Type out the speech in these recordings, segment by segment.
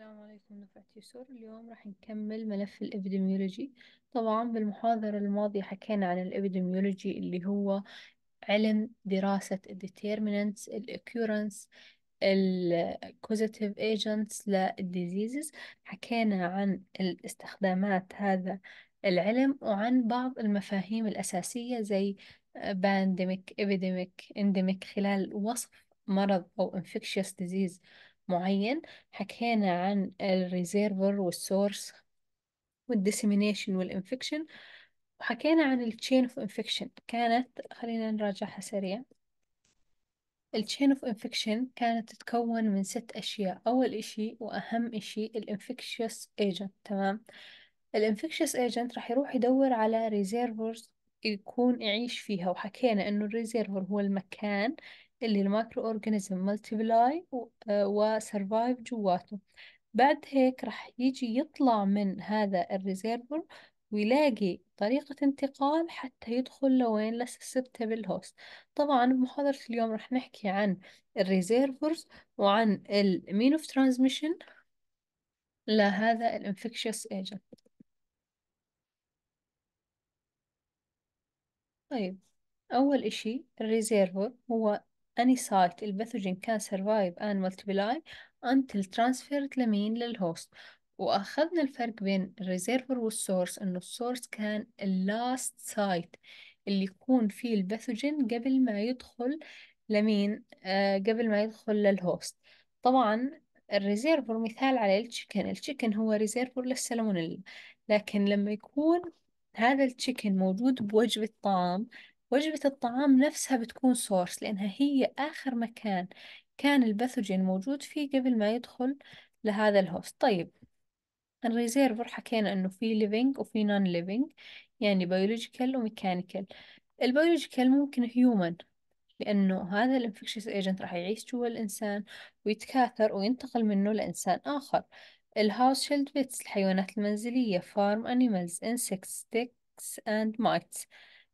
السلام عليكم نفعت يسور اليوم راح نكمل ملف الإبديميولوجي طبعا بالمحاضرة الماضية حكينا عن الإبديميولوجي اللي هو علم دراسة ال determinants الكوزيتيف ايجنتس للديزيزز causative agents diseases حكينا عن الاستخدامات هذا العلم وعن بعض المفاهيم الأساسية زي pandemic epidemic endemic خلال وصف مرض أو infectious disease معين حكينا عن الريزيرفر والسورس والديسيمينيشن والانفكشن وحكينا عن التشين اوف انفكشن كانت خلينا نراجعها سريع التشين اوف انفكشن كانت تتكون من ست اشياء اول اشي واهم اشي الانفكشيوس ايجنت تمام الانفكشيوس ايجنت راح يروح يدور على ريزيرفرز يكون يعيش فيها وحكينا انه الريزيرفر هو المكان اللي المايكرو اورجانيزم ملتبلاي وسرفايف آه، جواته بعد هيك راح يجي يطلع من هذا الريزيرفور ويلاقي طريقة انتقال حتى يدخل لوين للسسبتبل هوست طبعا بمحاضرة اليوم راح نحكي عن الريزيرفورز وعن المين اوف ترانزميشن لهذا الانفكشيوس ايجنت طيب أول إشي الريزيرفور هو اني سايت الباثوجين كان سرفايف and multiply until transferred لمين للهوست وأخذنا الفرق بين الريزيرفر والسورس إنه السورس كان اللاست سايت اللي يكون فيه الباثوجين قبل ما يدخل لمين آه قبل ما يدخل للهوست طبعا الريزيرفر مثال على التشيكن التشيكن هو ريزيرفر للسلمونيلا لكن لما يكون هذا التشيكن موجود بوجبة طعام وجبة الطعام نفسها بتكون سورس لأنها هي آخر مكان كان الباثوجين موجود فيه قبل ما يدخل لهذا الهوست طيب الريزيرفر حكينا إنه في ليفينج وفي نون ليفينج يعني بيولوجيكال وميكانيكال البيولوجيكال ممكن هيومن لأنه هذا الانفكشيس ايجنت راح يعيش جوا الإنسان ويتكاثر وينتقل منه لإنسان آخر الهاوس شيلد بيتس الحيوانات المنزلية فارم أنيمالز insects sticks and mites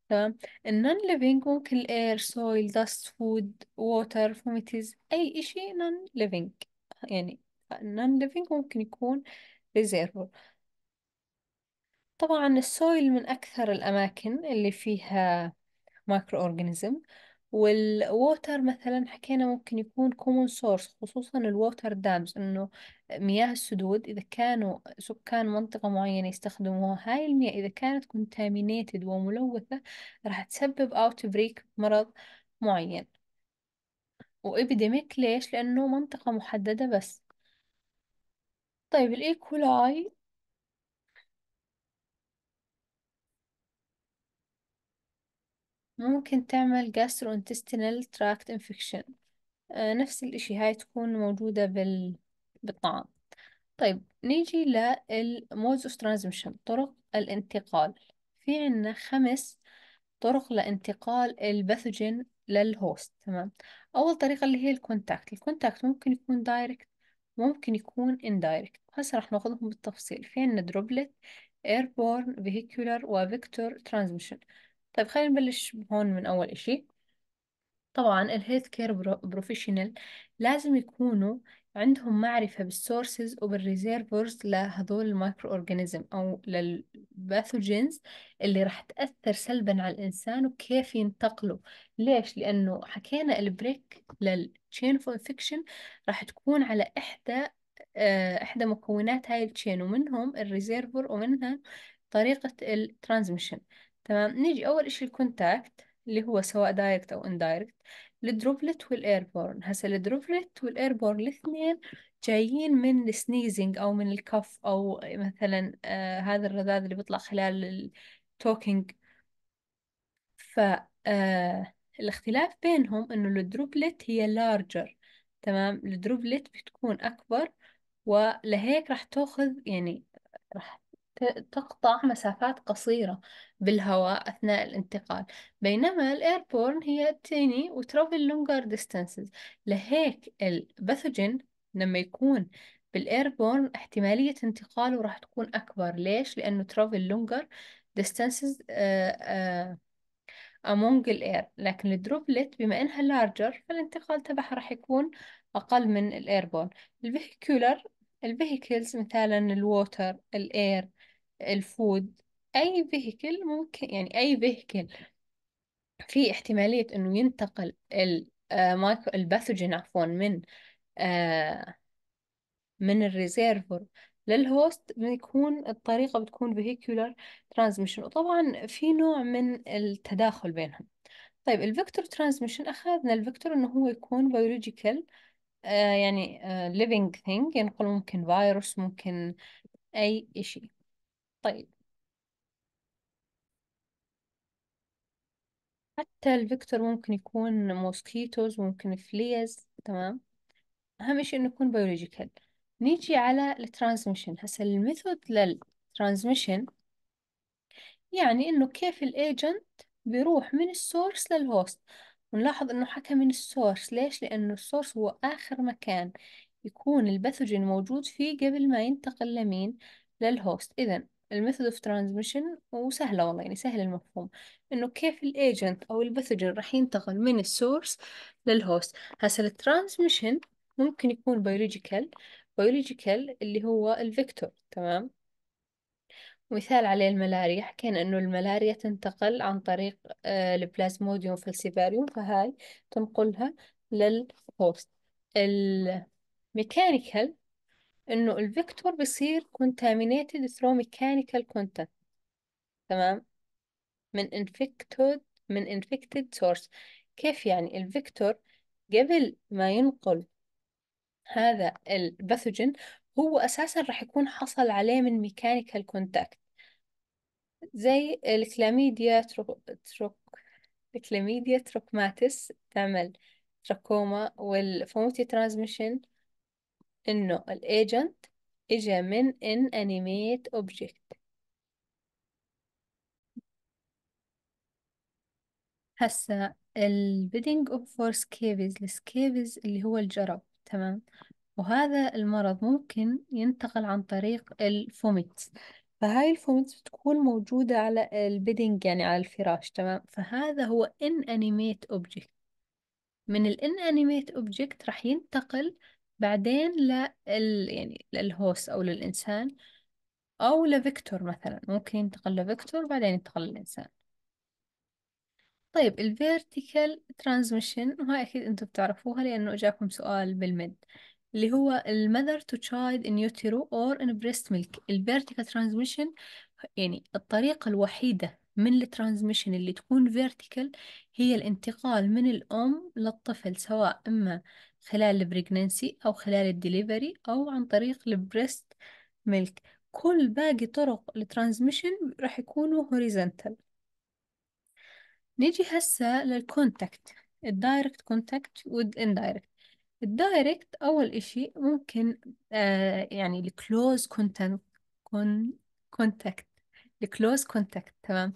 تمام non living ممكن air soil dust food water fomites أي إشي non living يعني non living ممكن يكون reservoir طبعا السويل من أكثر الأماكن اللي فيها microorganism والووتر مثلا حكينا ممكن يكون كومون سورس خصوصا الووتر دامز انه مياه السدود اذا كانوا سكان منطقة معينة يستخدموها هاي المياه اذا كانت كونتامينيتد وملوثة راح تسبب اوت بريك مرض معين وإبيديميك ليش لأنه منطقة محددة بس طيب الإيكولاي e. ممكن تعمل gastrointestinal tract infection آه نفس الإشي هاي تكون موجودة بال... بالطعام طيب نيجي للموز اوف ترانزمشن طرق الانتقال في عنا خمس طرق لانتقال الباثوجين للهوست تمام أول طريقة اللي هي الكونتاكت الكونتاكت ممكن يكون دايركت ممكن يكون اندايركت هسه رح ناخذهم بالتفصيل في عنا دروبلت airborne vehicular وفيكتور transmission طيب خلينا نبلش هون من أول إشي طبعا الهيلث كير بروفيشنال لازم يكونوا عندهم معرفة بالسورسز وبالريزيرفورز لهذول المايكرو أورجانيزم أو للباثوجينز اللي راح تأثر سلبا على الإنسان وكيف ينتقلوا ليش؟ لأنه حكينا البريك للتشين فور انفكشن راح تكون على إحدى آه، إحدى مكونات هاي التشين ومنهم الريزيرفور ومنها طريقة الترانزميشن تمام نيجي أول إشي الكونتاكت اللي هو سواء دايركت أو اندايركت الدروبلت والايربورن هسا الدروبلت والايربورن الاثنين جايين من السنيزنج أو من الكف أو مثلا آه هذا الرذاذ اللي بيطلع خلال التوكينج ف آه، الاختلاف بينهم إنه الدروبلت هي لارجر تمام الدروبلت بتكون أكبر ولهيك راح تاخذ يعني راح تقطع مسافات قصيرة بالهواء أثناء الانتقال بينما الإيربورن هي تيني وترافل لونجر ديستانسز لهيك الباثوجين لما يكون بالإيربورن احتمالية انتقاله راح تكون أكبر ليش؟ لأنه ترافل لونجر ديستانسز آه، آه، among الإير لكن الدروبلت بما إنها لارجر فالانتقال تبعها راح يكون أقل من الإيربورن الفيهيكولر الفيهيكلز مثلا الووتر الإير الفود اي فيهكل ممكن يعني اي فيهكل في احتمالية انه ينتقل المايكرو آه، الباثوجين عفوا من آه، من الريزيرفور للهوست بيكون الطريقة بتكون فيهيكولر ترانزميشن وطبعا في نوع من التداخل بينهم طيب الفيكتور ترانزميشن أخذنا الفيكتور إنه هو يكون بيولوجيكال آه، يعني ليفينج ثينج ينقل ممكن فيروس ممكن أي إشي طيب حتى الفيكتور ممكن يكون موسكيتوز ممكن فليز تمام أهم شيء إنه يكون بيولوجيكال نيجي على الترانسميشن هسا الميثود للترانسميشن يعني إنه كيف الإيجنت بيروح من السورس للهوست ونلاحظ إنه حكى من السورس ليش؟ لأنه السورس هو آخر مكان يكون الباثوجين موجود فيه قبل ما ينتقل لمين؟ للهوست إذا الميثود اوف ترانزميشن وسهلة والله يعني سهل المفهوم انه كيف الايجنت او الباثوجين راح ينتقل من السورس للهوست هسا الترانزميشن ممكن يكون بيولوجيكال بيولوجيكال اللي هو الفيكتور تمام مثال عليه الملاريا حكينا انه الملاريا تنتقل عن طريق آه، البلازموديوم فالسيفاريوم فهاي تنقلها للهوست الميكانيكال انه الفيكتور بصير contaminated through mechanical contact تمام من infected من infected source كيف يعني الفيكتور قبل ما ينقل هذا الباثوجين هو اساسا راح يكون حصل عليه من ميكانيكال كونتاكت زي الكلاميديا تروك, تروك الكلاميديا تروكماتس تعمل تراكوما والفوموتي ترانزميشن إنه الايجنت إجا من إن أنيميت أوبجكت هسا البيدنج اوف فور سكيبز السكيبز اللي هو الجرب تمام وهذا المرض ممكن ينتقل عن طريق الفوميت فهاي الفوميت بتكون موجودة على البيدنج يعني على الفراش تمام فهذا هو inanimate object من ال inanimate object راح ينتقل بعدين لل يعني للهوست أو للإنسان أو لفيكتور مثلا ممكن ينتقل لفيكتور بعدين ينتقل للإنسان طيب الفيرتيكال ترانزميشن وهاي أكيد أنتم بتعرفوها لأنه أجاكم سؤال بالمد اللي هو المذر تو تشايلد ان or اور ان بريست ميلك الفيرتيكال ترانزميشن يعني الطريقة الوحيدة من الترانزميشن اللي تكون فيرتيكال هي الانتقال من الأم للطفل سواء إما خلال البريجنانسي أو خلال الديليفري أو عن طريق البريست ميلك كل باقي طرق الترانزميشن راح يكونوا هوريزنتال نيجي هسا للكونتاكت الدايركت كونتاكت والاندايركت الدايركت أول إشي ممكن آه يعني الكلوز كونتاكت كونتاكت الكلوز كونتاكت تمام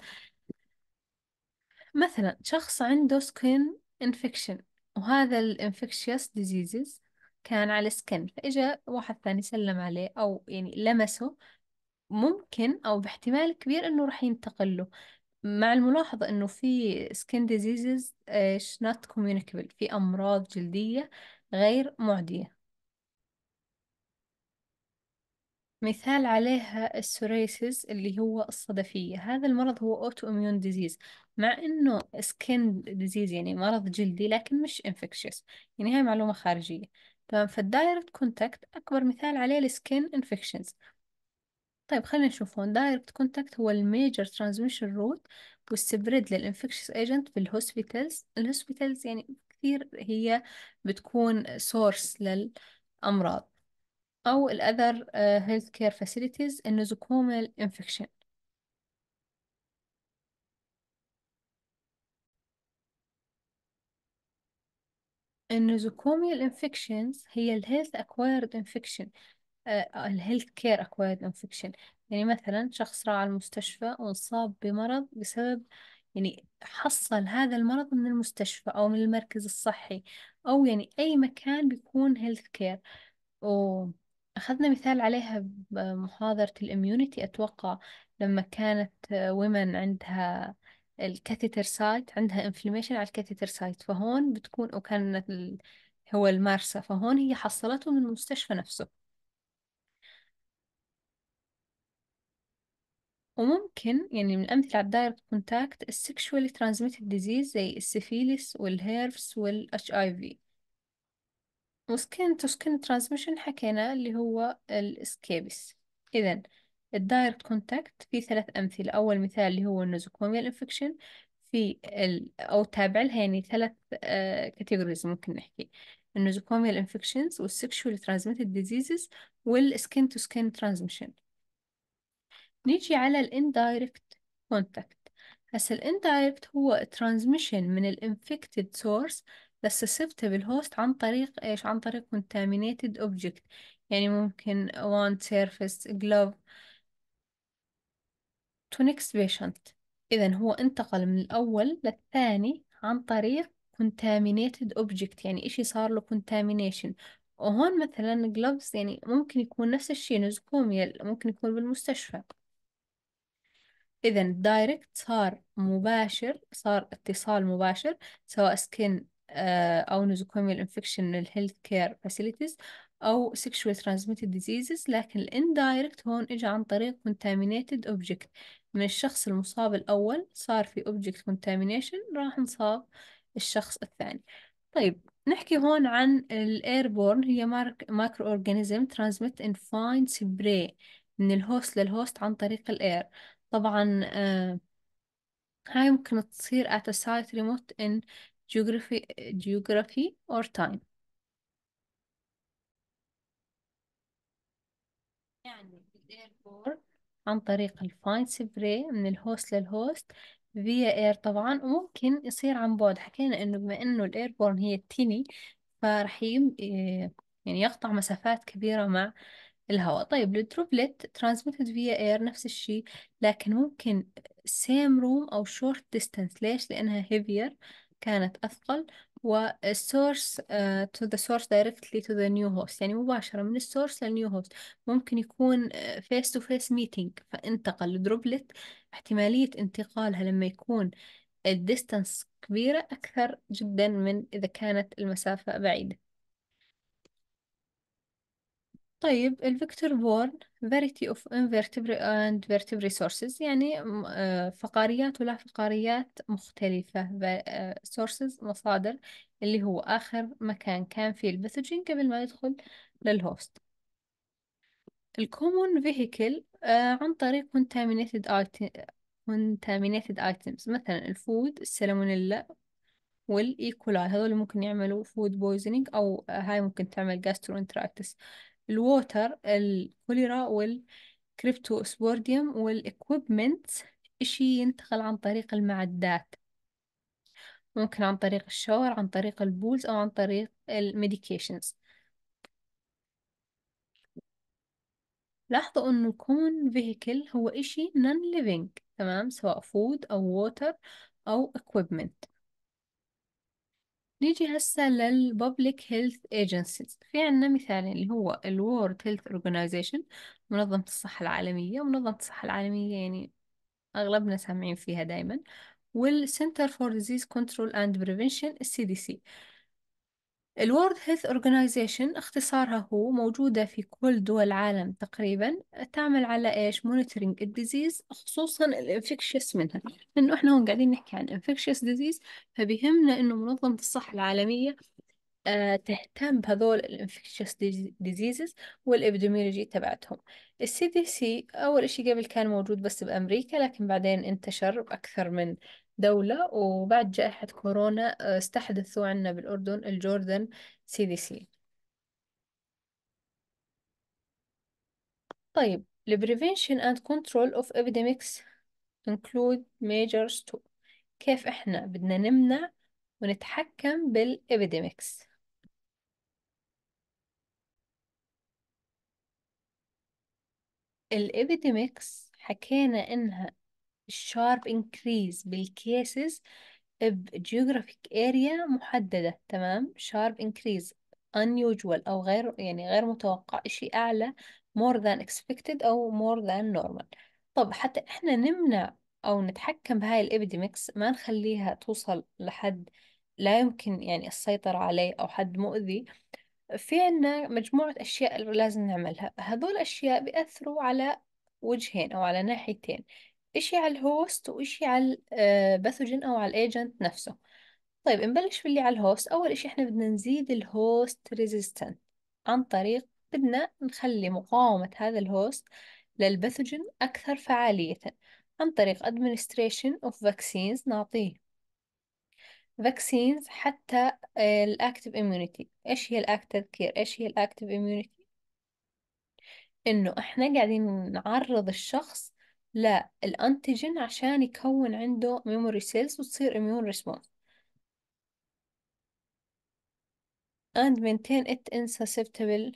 مثلا شخص عنده سكين انفكشن وهذا الانفكشيوس ديزيزز كان على سكن فإجا واحد ثاني سلم عليه أو يعني لمسه ممكن أو باحتمال كبير إنه راح ينتقل له مع الملاحظة إنه في سكن ديزيزز آه، not communicable في أمراض جلدية غير معدية مثال عليها السوريسيس اللي هو الصدفية هذا المرض هو اوتو اميون ديزيز مع انه سكين ديزيز يعني مرض جلدي لكن مش انفكشيوس يعني هاي معلومة خارجية تمام فالدايركت كونتاكت اكبر مثال عليه السكين انفكشنز طيب خلينا نشوف هون دايركت كونتاكت هو الميجر ترانزميشن روت والسبريد للانفكشيس ايجنت في الهوسبيتالز الهوسبيتالز يعني كثير هي بتكون سورس للامراض أو ال other آه، healthcare facilities النوزوكومال infection النوزوكوميال infections هي ال health acquired infection آه، ال healthcare acquired infection يعني مثلا شخص راح على المستشفى وانصاب بمرض بسبب يعني حصل هذا المرض من المستشفى أو من المركز الصحي أو يعني أي مكان بيكون health care أخذنا مثال عليها بمحاضرة الإميونيتي أتوقع لما كانت ويمن عندها الكاثيتر سايت عندها انفلاميشن على الكاثيتر سايت فهون بتكون وكان هو المارسة فهون هي حصلته من المستشفى نفسه وممكن يعني من الأمثلة على الدايركت كونتاكت السكشوالي ترانزميتد ديزيز زي السيفيليس والهيرفس والاتش اي في تو توسكن ترانسميشن حكينا اللي هو الاسكيبس إذا الدايركت كونتاكت في ثلاث أمثلة أول مثال اللي هو النوزوكوميال انفكشن في ال... أو تابع لها يعني ثلاث كاتيجوريز آه، ممكن نحكي النوزوكوميال انفكشنز والسكشوال ترانسميتد ديزيزز والسكين تو سكين ترانسميشن نيجي على الاندايركت كونتاكت هسه الاندايركت هو ترانسميشن من الانفكتد سورس لسستها بالهوست عن طريق إيش عن طريق contaminated object يعني ممكن wand surface glove to next patient إذا هو انتقل من الأول للثاني عن طريق contaminated object يعني إشي صار له contamination وهون مثلا gloves يعني ممكن يكون نفس الشيء نزكوميال ممكن يكون بالمستشفى إذا direct صار مباشر صار اتصال مباشر سواء skin آه، أو نوزوكوميال انفكشن من الهيلث كير فاسيليتيز أو سيكشوال transmitted ديزيزز لكن الاندايركت هون إجا عن طريق كونتامينيتد أوبجكت من الشخص المصاب الأول صار في أوبجكت كونتامينيشن راح نصاب الشخص الثاني طيب نحكي هون عن الايربورن هي مايكرو اورجانيزم ترانزميت ان فاين سبراي من الهوست للهوست عن طريق الاير طبعا آه هاي ممكن تصير at a site remote in geography geography or time يعني الايربورت عن طريق الفاينس بري من الهوست للهوست فيا اير طبعا وممكن يصير عن بعد حكينا انه بما انه الايربورن هي التيني فرح إيه، يعني يقطع مسافات كبيرة مع الهواء طيب الدروبلت ترانسميتد فيا اير نفس الشيء لكن ممكن سيم روم او شورت ديستانس ليش لانها هيفير كانت أثقل والسورس تو ذا سورس دايركتلي تو ذا نيو هوست يعني مباشرة من السورس للنيو هوست ممكن يكون فيس تو فيس ميتينج فانتقل دروبلت احتمالية انتقالها لما يكون الديستانس كبيرة أكثر جدا من إذا كانت المسافة بعيدة طيب الفيكتور بورن Variety of Invertebrate and Vertebrate Sources يعني آه، فقاريات ولا فقاريات مختلفة سورسز آه، Sources مصادر اللي هو آخر مكان كان فيه الباثوجين قبل ما يدخل للهوست الكومون فيهيكل عن طريق contaminated item contaminated items مثلا الفود السلمونيلا والايكولاي هذول ممكن يعملوا فود بويزنينج او هاي ممكن تعمل gastroenteritis الووتر الكوليرا والكريبتوسبورديوم والإكويبمنت إشي ينتقل عن طريق المعدات ممكن عن طريق الشاور عن طريق البولز أو عن طريق الميديكيشنز لاحظوا أنه كون فيهيكل هو إشي non living تمام سواء فود أو ووتر أو equipment نيجي هسه للببليك هيلث ايجنسيز في عندنا مثالين اللي هو الورد هيلث اورجانيزيشن منظمة الصحة العالمية منظمة الصحة العالمية يعني أغلبنا سامعين فيها دايما والسنتر فور ديزيز كنترول اند بريفنشن السي دي سي الورد هيلث اورجنايزيشن اختصارها هو موجودة في كل دول العالم تقريبا تعمل على ايش مونيتورينج الديزيز خصوصا الانفكشيس منها لانه احنا هون قاعدين نحكي عن انفكشيس ديزيز فبيهمنا انه منظمة الصحة العالمية آه تهتم بهذول الانفكشيس ديزيزز والابيديميولوجي تبعتهم السي دي سي اول اشي قبل كان موجود بس بامريكا لكن بعدين انتشر باكثر من دولة وبعد جائحة كورونا آه، استحدثوا عنا بالأردن الجوردن سي دي سي طيب the prevention and control of epidemics include measures to كيف احنا بدنا نمنع ونتحكم بالابيديمكس الابيديمكس حكينا انها sharp increase بالكيسز بجيوغرافيك اريا محددة تمام sharp increase unusual أو غير يعني غير متوقع شيء أعلى more than expected أو more than normal طب حتى إحنا نمنع أو نتحكم بهاي الإبيديمكس ما نخليها توصل لحد لا يمكن يعني السيطرة عليه أو حد مؤذي في عنا مجموعة أشياء لازم نعملها هذول الأشياء بيأثروا على وجهين أو على ناحيتين إشي على الهوست وإشي على الباثوجين آه، أو على الإيجنت نفسه طيب نبلش باللي على الهوست أول إشي إحنا بدنا نزيد الهوست ريزيستنت عن طريق بدنا نخلي مقاومة هذا الهوست للباثوجين أكثر فعالية عن طريق administration of vaccines نعطيه vaccines حتى آه، الأكتف immunity إيش هي الأكتف كير إيش هي الأكتف immunity إنه إحنا قاعدين نعرض الشخص لا الانتيجين عشان يكون عنده ميموري سيلز وتصير immune ريسبونس and maintain it in susceptible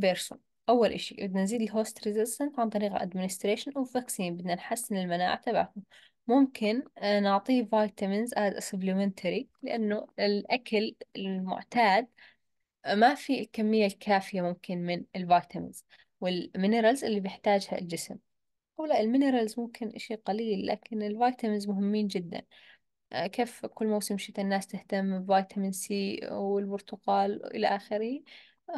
person أول إشي بدنا نزيد الهوست ريزيستنت عن طريق administration of vaccine بدنا نحسن المناعة تبعهم ممكن آه، نعطيه فيتامينز as supplementary لأنه الأكل المعتاد آه، ما في الكمية الكافية ممكن من الفيتامينز والمينرالز اللي بيحتاجها الجسم هؤلاء المينرالز ممكن إشي قليل لكن الفيتامينز مهمين جدا آه، كيف كل موسم شتاء الناس تهتم بفيتامين سي والبرتقال إلى آخره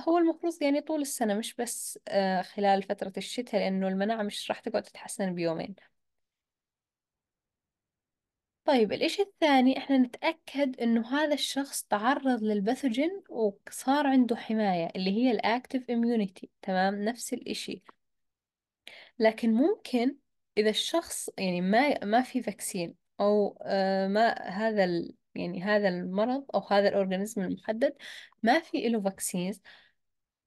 هو المفروض يعني طول السنة مش بس آه، خلال فترة الشتاء لأنه المناعة مش راح تقعد تتحسن بيومين طيب الإشي الثاني إحنا نتأكد إنه هذا الشخص تعرض للباثوجين وصار عنده حماية اللي هي الأكتف إميونيتي تمام نفس الإشي لكن ممكن إذا الشخص يعني ما ما في فاكسين أو آه، ما هذا ال يعني هذا المرض أو هذا الأورجانيزم المحدد ما في له فاكسينز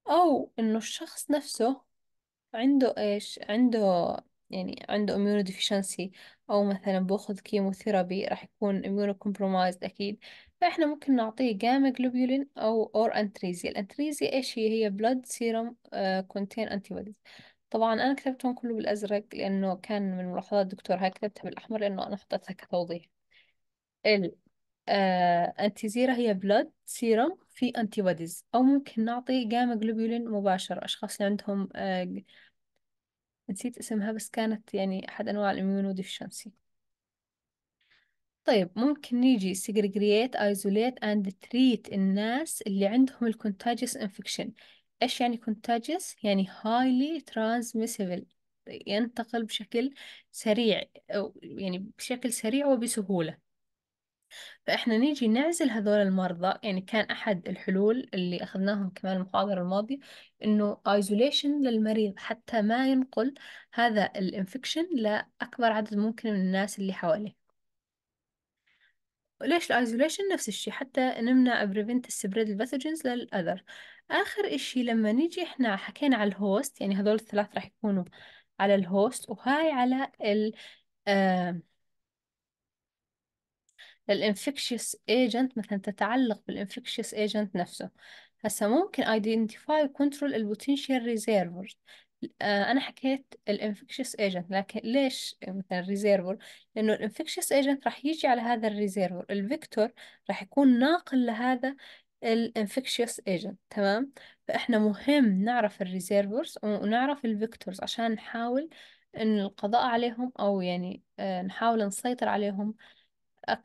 أو إنه الشخص نفسه عنده إيش عنده يعني عنده immuno deficiency أو مثلا بأخذ كيموثيرابي راح يكون immuno compromised أكيد فإحنا ممكن نعطيه جاما جلوبيولين أو أور أنتريزي الأنتريزي إيش هي هي blood serum آه, contain antibodies طبعا أنا كتبتهم كله بالأزرق لأنه كان من ملاحظات الدكتور هاي كتبتها بالأحمر لأنه أنا حطيتها كتوضيح ال آه أنتي هي بلاد سيرم في أنتي بوديز أو ممكن نعطي جاما جلوبيولين مباشر أشخاص اللي عندهم آه نسيت اسمها بس كانت يعني أحد أنواع الإميونو ديفشنسي طيب ممكن نيجي سيجريجريت ايزوليت اند تريت الناس اللي عندهم الكونتاجيوس انفكشن إيش يعني contagious؟ يعني highly transmissible ينتقل بشكل سريع أو يعني بشكل سريع وبسهولة فإحنا نيجي نعزل هذول المرضى يعني كان أحد الحلول اللي أخذناهم كمان المحاضرة الماضية إنه isolation للمريض حتى ما ينقل هذا الانفكشن لأكبر عدد ممكن من الناس اللي حواليه ليش الايزوليشن نفس الشيء حتى نمنع بريفنت السبريد الباثوجنز للاذر اخر شيء لما نيجي احنا حكينا على الهوست يعني هذول الثلاث راح يكونوا على الهوست وهاي على ال آه للانفكشيوس ايجنت مثلا تتعلق بالانفكشيوس ايجنت نفسه هسه ممكن identify وكنترول البوتنشال ريزيرفرز آه، انا حكيت الانفكشس ايجنت لكن ليش مثلا الريزيرفور لانه الانفكشس ايجنت راح يجي على هذا الريزيرفور الفيكتور راح يكون ناقل لهذا الانفكشيوس ايجنت تمام فاحنا مهم نعرف الريزيرفورز ونعرف الفيكتورز عشان نحاول ان القضاء عليهم او يعني آه، نحاول نسيطر عليهم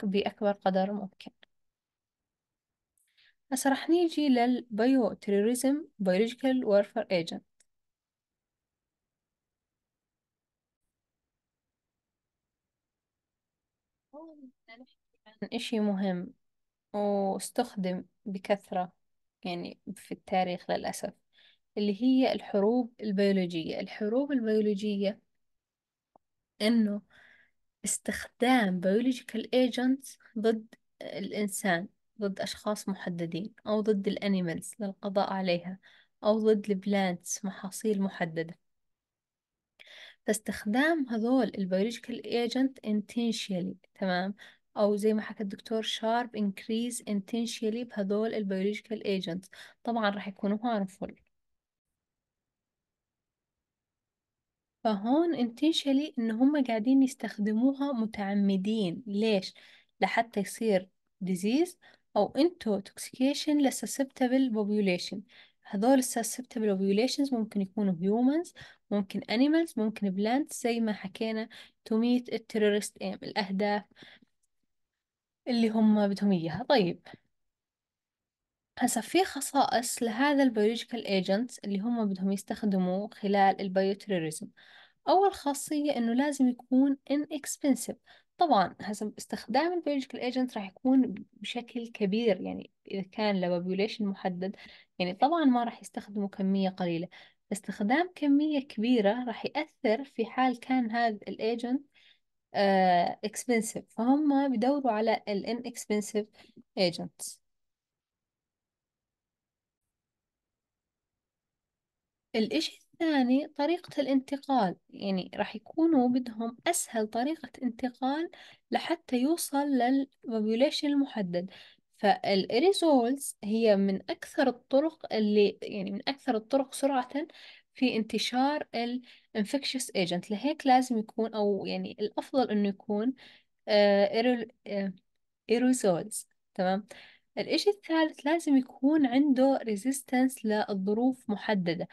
باكبر قدر ممكن هسه راح نيجي للبيو بيولوجيكال وارفر ايجنت عن إشي مهم واستخدم بكثرة يعني في التاريخ للأسف اللي هي الحروب البيولوجية الحروب البيولوجية إنه استخدام biological agents ضد الإنسان ضد أشخاص محددين أو ضد الأنيمالز للقضاء عليها أو ضد البلانتس محاصيل محددة فاستخدام هذول البيولوجيكال ايجنت intentionally تمام أو زي ما حكى الدكتور شارب انكريز intentionally بهذول البيولوجيكال ايجنت طبعا راح يكونوا هارمفول فهون intentionally إن هم قاعدين يستخدموها متعمدين ليش؟ لحتى يصير ديزيز أو انتو توكسيكيشن لسسبتابل population هذول susceptible populations ممكن يكونوا humans ممكن animals ممكن plants زي ما حكينا تو ميت terrorist aim إيه، الاهداف اللي هم بدهم اياها طيب هسا في خصائص لهذا البيولوجيكال ايجنتس اللي هم بدهم يستخدموه خلال البيوتيروريزم اول خاصية انه لازم يكون inexpensive طبعا هسه استخدام البيولوجيكال ايجنت راح يكون بشكل كبير يعني اذا كان لبابيوليشن محدد يعني طبعا ما راح يستخدموا كميه قليله استخدام كميه كبيره راح ياثر في حال كان هذا الايجنت اكسبنسيف uh, فهم بيدوروا على الان inexpensive agents الإشي ثاني طريقة الانتقال يعني راح يكونوا بدهم أسهل طريقة انتقال لحتى يوصل للبوبوليشن المحدد فالريزولز هي من أكثر الطرق اللي يعني من أكثر الطرق سرعة في انتشار الانفكشس ايجنت لهيك لازم يكون أو يعني الأفضل إنه يكون آه، ايروزولز آه، تمام الإشي الثالث لازم يكون عنده ريزيستنس لظروف محددة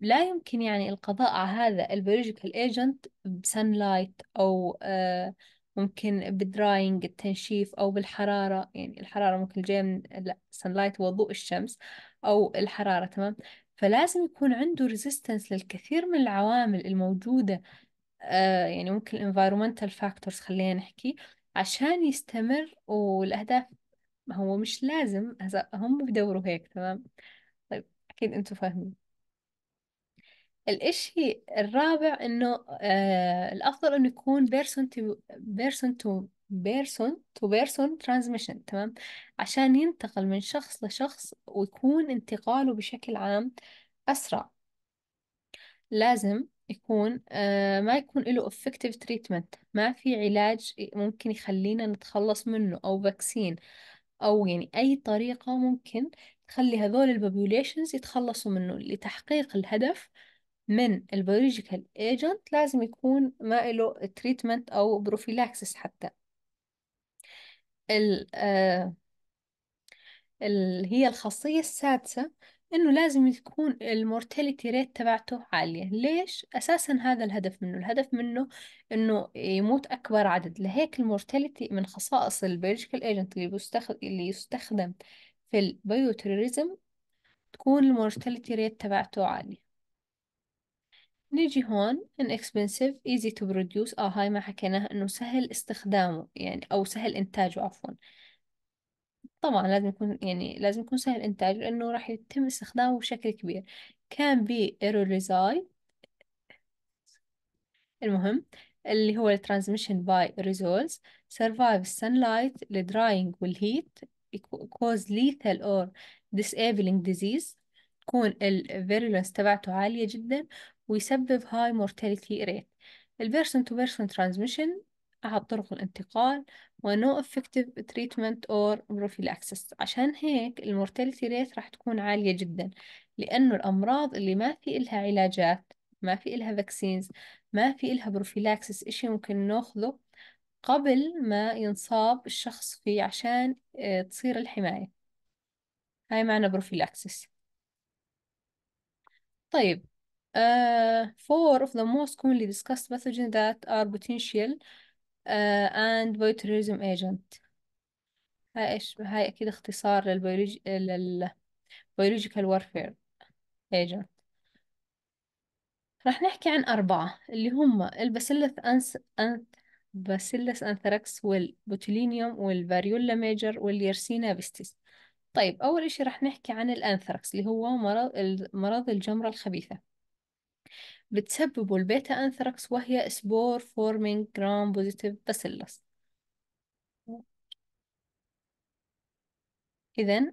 لا يمكن يعني القضاء على هذا البيولوجيكال ايجنت بسن لايت او آه، ممكن بدراينج التنشيف او بالحراره يعني الحراره ممكن جايه من لا سن لايت وضوء الشمس او الحراره تمام فلازم يكون عنده ريزيستنس للكثير من العوامل الموجوده آه، يعني ممكن environmental فاكتورز خلينا نحكي عشان يستمر والاهداف هو مش لازم هم بدوروا هيك تمام طيب اكيد انتم فاهمين الإشي الرابع إنه آه الأفضل إنه يكون بيرسون تو بيرسون تو بيرسون تو بيرسون ترانزميشن تمام عشان ينتقل من شخص لشخص ويكون انتقاله بشكل عام أسرع لازم يكون آه ما يكون له effective treatment ما في علاج ممكن يخلينا نتخلص منه أو فاكسين أو يعني أي طريقة ممكن تخلي هذول البوبوليشنز يتخلصوا منه لتحقيق الهدف من البيولوجيكال ايجنت لازم يكون ما له تريتمنت او بروفيلاكسس حتى آه، ال هي الخاصية السادسة إنه لازم يكون المورتاليتي ريت تبعته عالية ليش؟ أساسا هذا الهدف منه الهدف منه إنه يموت أكبر عدد لهيك المورتاليتي من خصائص البيولوجيكال ايجنت اللي, بيستخدم اللي يستخدم في البيوتريزم تكون المورتاليتي ريت تبعته عالية نيجي هون inexpensive easy to produce اه هاي ما حكيناها انه سهل استخدامه يعني او سهل انتاجه عفوا طبعا لازم يكون يعني لازم يكون سهل انتاجه لانه راح يتم استخدامه بشكل كبير can be aerosolized المهم اللي هو by باي ريزولز سرفايف السنلايت drying والهيت كوز ليثال اور disabling disease تكون الفيرولنس تبعته عالية جدا ويسبب هاي مورتاليتي ريت البيرسون تو بيرسون ترانزميشن أحد طرق الانتقال ونو افكتيف تريتمنت اور بروفيلاكسس عشان هيك المورتاليتي ريت راح تكون عالية جدا لأنه الأمراض اللي ما في إلها علاجات ما في إلها فاكسينز ما في إلها بروفيلاكسس إشي ممكن ناخذه قبل ما ينصاب الشخص فيه عشان آه، تصير الحماية هاي معنى بروفيلاكسس طيب Uh, four of the most commonly discussed pathogens that are potential uh, and bioterrorism agent هاي إيش هاي أكيد اختصار للبيولوجي للبيولوجيكال warfare agent راح نحكي عن أربعة اللي هم الباسيلس أنس أنت باسيلس أنثراكس والبوتولينيوم والفاريولا ميجر واليرسينا بيستيس طيب أول إشي راح نحكي عن الأنثراكس اللي هو مرض مرض الجمرة الخبيثة بتسببه البيتا أنثراكس وهي سبور فورمينج جرام بوزيتيف باسيلس إذا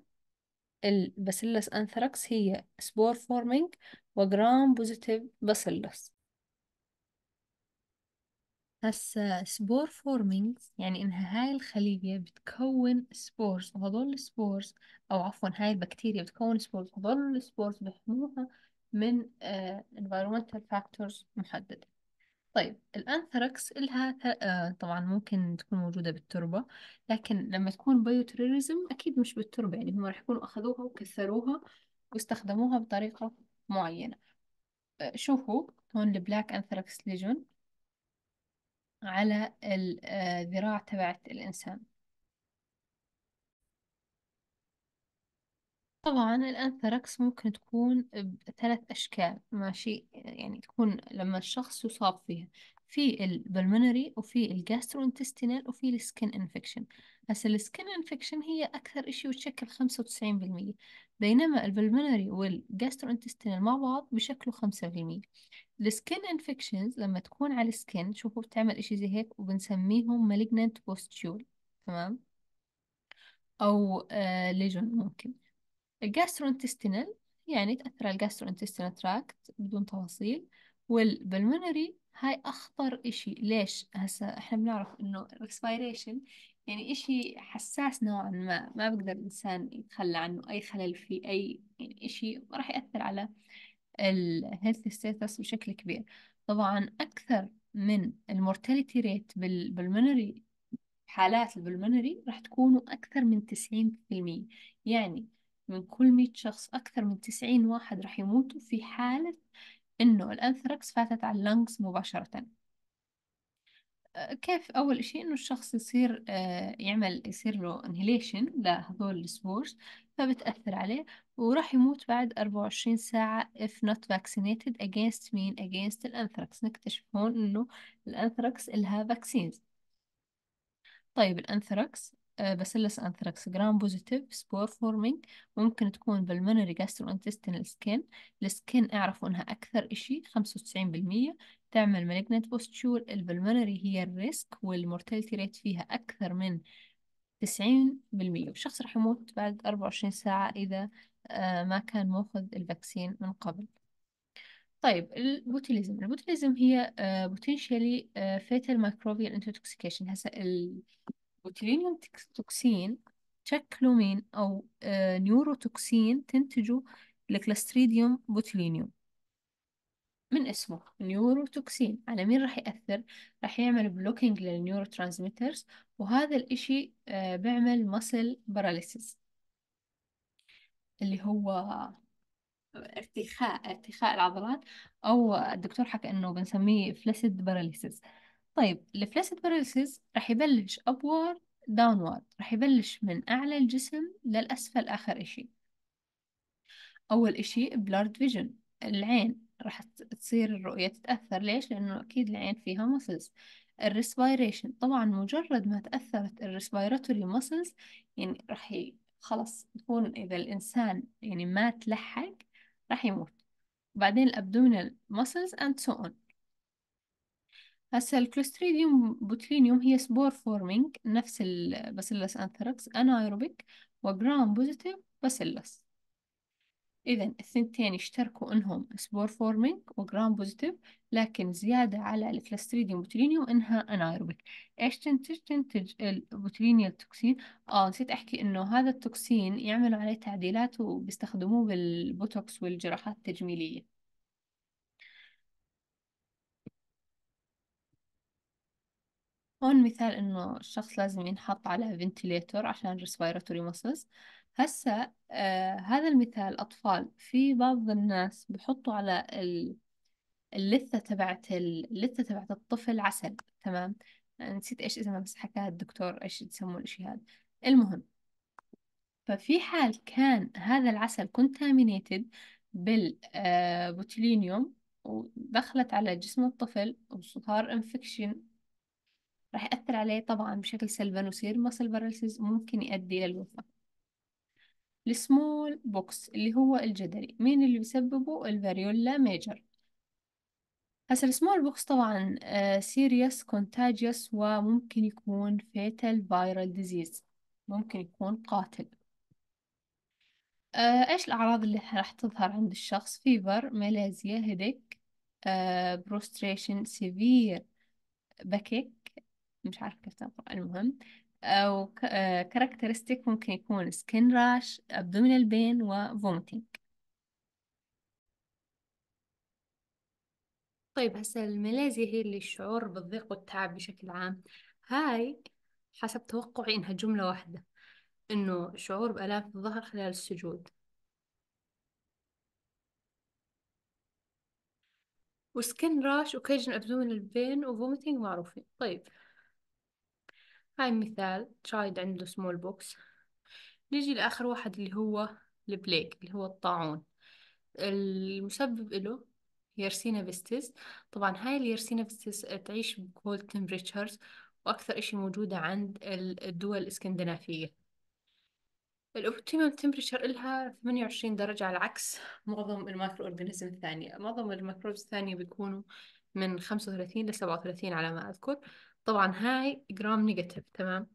الباسيلس أنثراكس هي سبور فورمينج وجرام بوزيتيف باسيلس هسا سبور فورمينج يعني إنها هاي الخلية بتكون سبورز وهذول السبورز أو عفوا هاي البكتيريا بتكون سبورز وهذول السبورز بيحموها من آه، environmental factors محددة طيب الأنثراكس لها آه طبعا ممكن تكون موجودة بالتربة لكن لما تكون بيوتريريزم أكيد مش بالتربة يعني هم راح يكونوا أخذوها وكثروها واستخدموها بطريقة معينة آه شوفوا هون البلاك أنثراكس ليجون على آه، الذراع تبعت الإنسان طبعا الأنثراكس ممكن تكون بثلاث أشكال ماشي يعني تكون لما الشخص يصاب فيها في البلمونري وفي الجاسترو انتستينال وفي السكن انفكشن هسا السكن انفكشن هي أكثر إشي وتشكل خمسة وتسعين بالمية بينما البلمونري انتستينال مع بعض بشكلوا خمسة بالمية السكن انفكشن لما تكون على السكن شوفوا بتعمل إشي زي هيك وبنسميهم malignant بوستيول تمام أو آه ليجون ممكن الجاسترونتستينال يعني تأثر على الجاسترونتستينال تراكت بدون تفاصيل والبلمونري هاي أخطر إشي ليش هسا إحنا بنعرف إنه الريسبيريشن يعني إشي حساس نوعا ما ما بقدر الإنسان يتخلى عنه أي خلل في أي يعني إشي راح يأثر على الهيلث ستيتس بشكل كبير طبعا أكثر من المورتاليتي ريت بالبلمونري حالات البلمونري راح تكونوا أكثر من تسعين في المية يعني من كل مئة شخص أكثر من تسعين واحد راح يموتوا في حالة إنه الأنثراكس فاتت على اللنجز مباشرة آه، كيف أول إشي إنه الشخص يصير آه، يعمل يصير له انهيليشن لهذول السبورز فبتأثر عليه وراح يموت بعد 24 ساعة if not vaccinated against مين against الأنثراكس نكتشف هون إنه الأنثراكس إلها vaccines طيب الأنثراكس باسيلس أنثراكس جرام بوزيتيف سبور فورمينج ممكن تكون بالمنري جاسترو انتستينال سكين السكين أعرفوا إنها أكثر إشي خمسة وتسعين بالمية تعمل مالجنت بوستشول البلمنري هي الريسك والمورتاليتي ريت فيها أكثر من تسعين بالمية والشخص راح يموت بعد أربعة وعشرين ساعة إذا آه، ما كان موخذ الفاكسين من قبل طيب البوتيليزم البوتيليزم هي آه، potentially فيتال مايكروبيال انتوكسيكيشن هسا بوتيلينيوم توكسين شكله مين أو آه، نيوروتوكسين تنتجه الكلاستريديوم بوتيلينيوم من اسمه نيوروتوكسين على مين راح يأثر؟ راح يعمل بلوكينج للنيورو وهذا الإشي آه، بيعمل مسل باراليسيس اللي هو ارتخاء ارتخاء العضلات أو الدكتور حكى إنه بنسميه فلاسيد باراليسيس طيب الفلاسيد باراليسيس راح يبلش ابورد داونورد راح يبلش من أعلى الجسم للأسفل آخر إشي أول إشي بلارد فيجن العين راح تصير الرؤية تتأثر ليش؟ لأنه أكيد العين فيها مسلز الريسبيريشن طبعا مجرد ما تأثرت الريسبيراتوري muscles يعني راح خلص يكون إذا الإنسان يعني ما تلحق راح يموت بعدين الأبدومينال muscles أند سو أون هسه الكلوستريديوم بوتلينيوم هي سبور فورمينج نفس الباسيلس انثراكس انايروبيك وجرام بوزيتيف باسيلس إذا الثنتين اشتركوا إنهم سبور فورمينج وجرام بوزيتيف لكن زيادة على الكلوستريديوم بوتلينيوم إنها أنايروبيك إيش تنتج؟ تنتج البوتولينيال توكسين آه نسيت أحكي إنه هذا التوكسين يعملوا عليه تعديلات وبيستخدموه بالبوتوكس والجراحات التجميلية هون مثال إنه الشخص لازم ينحط على فنتيليتور عشان respiratory muscles هسا آه هذا المثال أطفال في بعض الناس بحطوا على اللثة تبعت اللثة تبعت الطفل عسل تمام نسيت إيش اسمها بس حكاها الدكتور إيش يسموه الإشي هذا المهم ففي حال كان هذا العسل كونتامينيتد بالبوتيلينيوم آه، ودخلت على جسم الطفل وصار انفكشن راح يأثر عليه طبعا بشكل سلبا ويصير muscle paralysis وممكن يؤدي للوفاة السمول بوكس اللي هو الجدري مين اللي بيسببه الفاريولا ميجر هسا السمول بوكس طبعا سيريس آه، كونتاجيوس وممكن يكون فيتال فايرال ديزيز ممكن يكون قاتل آه، ايش الاعراض اللي راح تظهر عند الشخص فيفر ملازيا هيديك بروستريشن سيفير بكيك مش عارفة كيف تنطق المهم أو آه، كاركترستيك آه، ممكن يكون سكين راش abdominal pain وفومتينج طيب هسه الماليزيا هي اللي الشعور بالضيق والتعب بشكل عام هاي حسب توقعي إنها جملة واحدة إنه شعور بآلام في الظهر خلال السجود وسكن راش وكيجن أبدومينال بين وفومتينج معروفين طيب هاي مثال تشايد عنده سمول بوكس نيجي لآخر واحد اللي هو البليك اللي هو الطاعون المسبب له يرسينا بستس طبعا هاي اليرسينا بستس تعيش بكولد تمبريتشرز وأكثر إشي موجودة عند الدول الإسكندنافية الأوبتيمم تمبريتشر إلها 28 درجة على عكس معظم المايكرو أورجانيزم الثانية معظم المايكروبز الثانية بيكونوا من 35 ل 37 على ما أذكر طبعا هاي جرام نيجاتيف تمام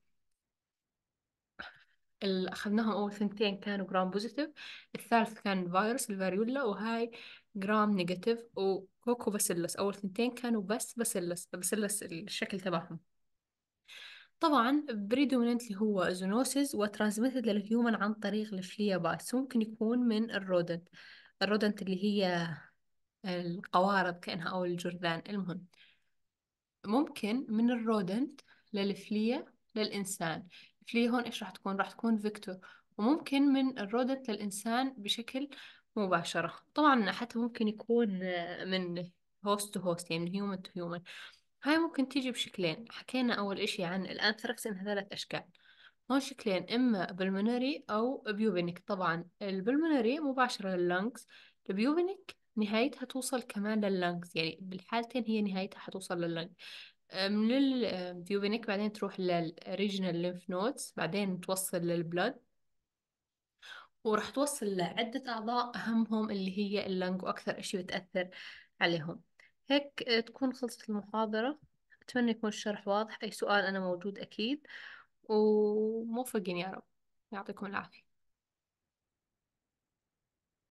اللي أخذناهم أول سنتين كانوا جرام بوزيتيف الثالث كان فيروس الفاريولا وهاي جرام نيجاتيف وكوكو باسيلس أول سنتين كانوا بس باسيلس باسيلس الشكل تبعهم طبعا اللي هو زونوسيس وترانسميتد للهيومن عن طريق الفليا باس ممكن يكون من الرودنت الرودنت اللي هي القوارض كأنها أو الجرذان المهم ممكن من الرودنت للفلية للإنسان الفلية هون إيش راح تكون؟ راح تكون فيكتور وممكن من الرودنت للإنسان بشكل مباشرة طبعا حتى ممكن يكون آه، من هوست تو هوست يعني من هيومن تو هيومن هاي ممكن تيجي بشكلين حكينا أول إشي عن الأنثراكس إنها ثلاث أشكال هون شكلين إما بلمونري أو بيوبينك طبعا البلمونري مباشرة لللنكس البيوبينك نهايتها توصل كمان لللنجز يعني بالحالتين هي نهايتها حتوصل لللنج من الفيوبينيك بعدين تروح للريجنال ليمف نودز بعدين توصل للبلد وراح توصل لعدة أعضاء أهمهم اللي هي اللنج وأكثر إشي بتأثر عليهم هيك آه، تكون خلصت المحاضرة أتمنى يكون الشرح واضح أي سؤال أنا موجود أكيد وموفقين يا رب يعطيكم العافية